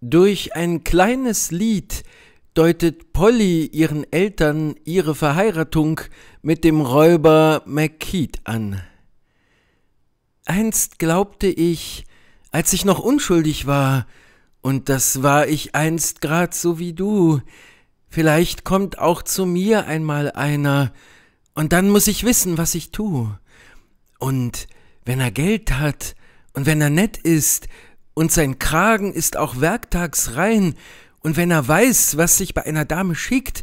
Durch ein kleines Lied deutet Polly ihren Eltern ihre Verheiratung mit dem Räuber McKeat an. Einst glaubte ich, als ich noch unschuldig war, und das war ich einst grad so wie du, vielleicht kommt auch zu mir einmal einer, und dann muss ich wissen, was ich tu. Und wenn er Geld hat, und wenn er nett ist, und sein Kragen ist auch werktagsrein, und wenn er weiß, was sich bei einer Dame schickt,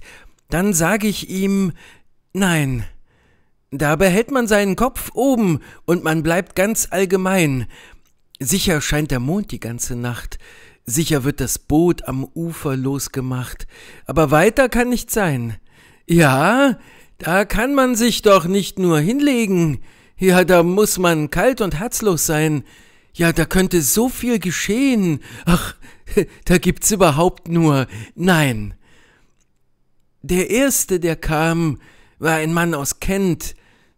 dann sage ich ihm Nein. Da behält man seinen Kopf oben und man bleibt ganz allgemein. Sicher scheint der Mond die ganze Nacht, sicher wird das Boot am Ufer losgemacht, aber weiter kann nicht sein. Ja, da kann man sich doch nicht nur hinlegen, ja, da muss man kalt und herzlos sein, ja, da könnte so viel geschehen. Ach, da gibt's überhaupt nur. Nein. Der erste, der kam, war ein Mann aus Kent,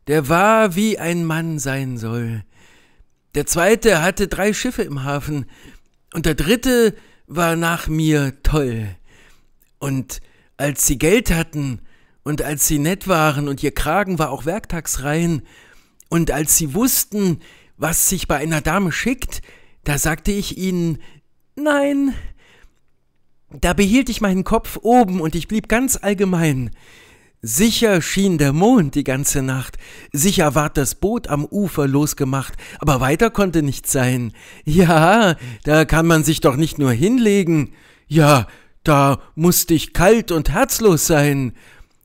der war, wie ein Mann sein soll. Der zweite hatte drei Schiffe im Hafen, und der dritte war nach mir toll. Und als sie Geld hatten, und als sie nett waren, und ihr Kragen war auch werktagsrein, und als sie wussten, was sich bei einer Dame schickt, da sagte ich ihnen Nein. Da behielt ich meinen Kopf oben und ich blieb ganz allgemein. Sicher schien der Mond die ganze Nacht, sicher ward das Boot am Ufer losgemacht, aber weiter konnte nichts sein. Ja, da kann man sich doch nicht nur hinlegen. Ja, da mußte ich kalt und herzlos sein.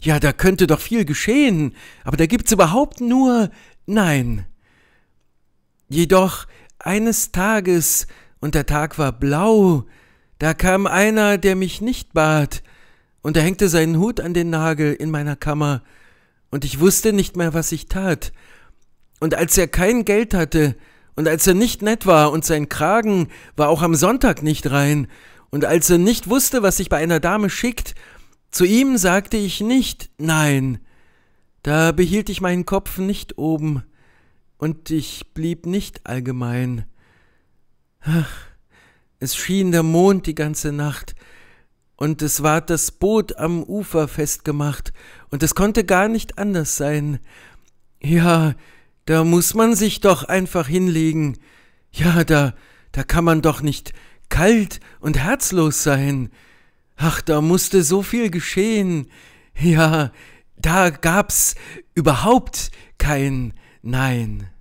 Ja, da könnte doch viel geschehen, aber da gibt's überhaupt nur Nein. Jedoch eines Tages, und der Tag war blau, da kam einer, der mich nicht bat, und er hängte seinen Hut an den Nagel in meiner Kammer, und ich wusste nicht mehr, was ich tat. Und als er kein Geld hatte, und als er nicht nett war, und sein Kragen war auch am Sonntag nicht rein, und als er nicht wusste, was sich bei einer Dame schickt, zu ihm sagte ich nicht Nein. Da behielt ich meinen Kopf nicht oben, und ich blieb nicht allgemein. Ach, es schien der Mond die ganze Nacht, und es ward das Boot am Ufer festgemacht, und es konnte gar nicht anders sein. Ja, da muß man sich doch einfach hinlegen. Ja, da, da kann man doch nicht kalt und herzlos sein. Ach, da mußte so viel geschehen. Ja, da gab's überhaupt kein Nein.